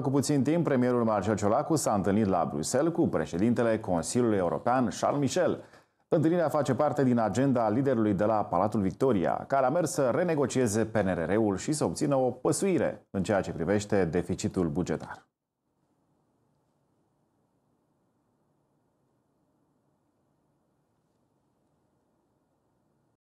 Cu puțin timp, premierul Marcel Ciolacu s-a întâlnit la Bruxelles cu președintele Consiliului European Charles Michel. Întâlnirea face parte din agenda liderului de la Palatul Victoria, care a mers să renegocieze PNRR-ul și să obțină o păsuire în ceea ce privește deficitul bugetar.